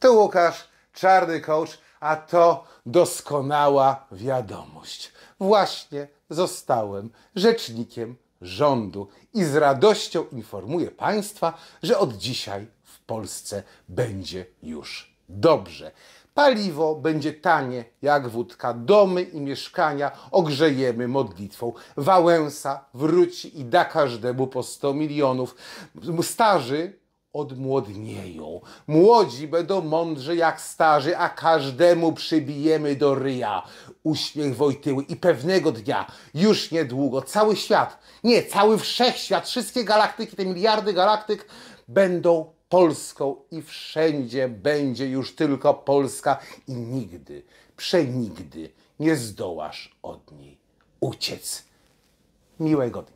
To Łukasz, czarny coach, a to doskonała wiadomość. Właśnie zostałem rzecznikiem rządu i z radością informuję Państwa, że od dzisiaj w Polsce będzie już dobrze. Paliwo będzie tanie jak wódka, domy i mieszkania ogrzejemy modlitwą. Wałęsa wróci i da każdemu po 100 milionów. Starzy odmłodnieją. Młodzi będą mądrzy jak starzy, a każdemu przybijemy do ryja. Uśmiech Wojtyły i pewnego dnia, już niedługo, cały świat, nie, cały wszechświat, wszystkie galaktyki, te miliardy galaktyk będą Polską i wszędzie będzie już tylko Polska i nigdy, przenigdy nie zdołasz od niej uciec. Miłego dnia.